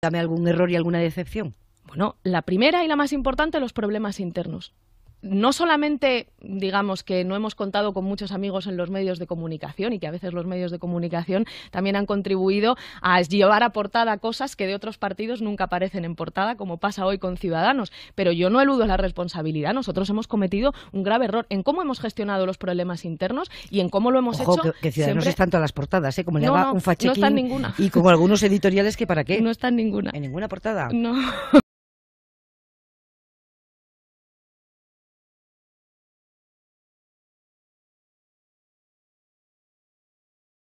Dame algún error y alguna decepción. Bueno, la primera y la más importante, los problemas internos no solamente digamos que no hemos contado con muchos amigos en los medios de comunicación y que a veces los medios de comunicación también han contribuido a llevar a portada cosas que de otros partidos nunca aparecen en portada, como pasa hoy con Ciudadanos. Pero yo no eludo la responsabilidad. Nosotros hemos cometido un grave error en cómo hemos gestionado los problemas internos y en cómo lo hemos hecho. que Ciudadanos están todas las portadas, ¿eh? como le un ninguna. Y como algunos editoriales que para qué. No están ninguna. En ninguna portada. No.